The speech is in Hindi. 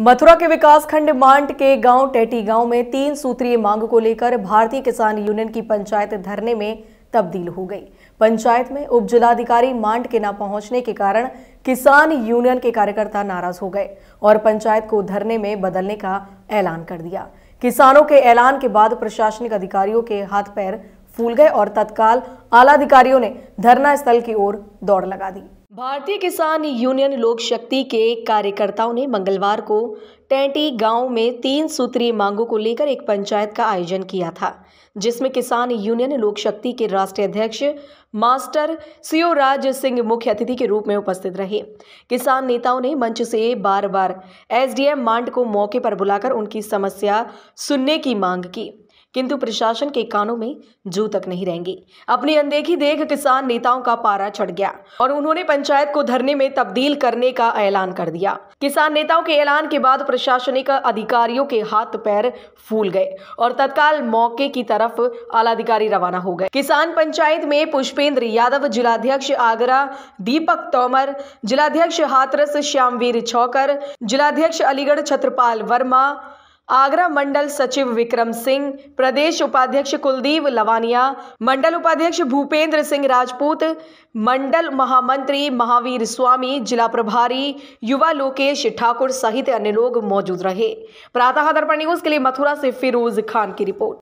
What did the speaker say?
मथुरा के विकासखंड मांड के गांव टेटी गांव में तीन सूत्रीय मांग को लेकर भारतीय किसान यूनियन की पंचायत धरने में तब्दील हो गई पंचायत में उप जिलाधिकारी मांड के न पहुंचने के कारण किसान यूनियन के कार्यकर्ता नाराज हो गए और पंचायत को धरने में बदलने का ऐलान कर दिया किसानों के ऐलान के बाद प्रशासनिक अधिकारियों के हाथ पैर फूल गए और तत्काल आला अधिकारियों ने धरना स्थल की ओर दौड़ लगा दी भारतीय किसान यूनियन लोक शक्ति के कार्यकर्ताओं ने मंगलवार को टेंटी गांव में तीन सूत्रीय मांगों को लेकर एक पंचायत का आयोजन किया था जिसमें किसान यूनियन लोक शक्ति के राष्ट्रीय अध्यक्ष मास्टर सीओ राज सिंह मुख्य अतिथि के रूप में उपस्थित रहे किसान नेताओं ने मंच से बार बार एसडीएम मांड को मौके पर बुलाकर उनकी समस्या सुनने की मांग की किंतु प्रशासन के कानों में जू तक नहीं रहेंगे अपनी अनदेखी देख किसान नेताओं का पारा चढ़ गया और उन्होंने पंचायत को धरने में तब्दील करने का ऐलान कर दिया किसान नेताओं के ऐलान के बाद प्रशासनिक अधिकारियों के हाथ पैर फूल गए और तत्काल मौके की तरफ आलाधिकारी रवाना हो गए किसान पंचायत में पुष्पेंद्र यादव जिलाध्यक्ष आगरा दीपक तोमर जिलाध्यक्ष हाथरस श्यामवीर छौकर जिलाध्यक्ष अलीगढ़ छत्रपाल वर्मा आगरा मंडल सचिव विक्रम सिंह प्रदेश उपाध्यक्ष कुलदीप लवानिया मंडल उपाध्यक्ष भूपेंद्र सिंह राजपूत मंडल महामंत्री महावीर स्वामी जिला प्रभारी युवा लोकेश ठाकुर सहित अन्य लोग मौजूद रहे प्रातः दर्पण न्यूज के लिए मथुरा से फिरोज खान की रिपोर्ट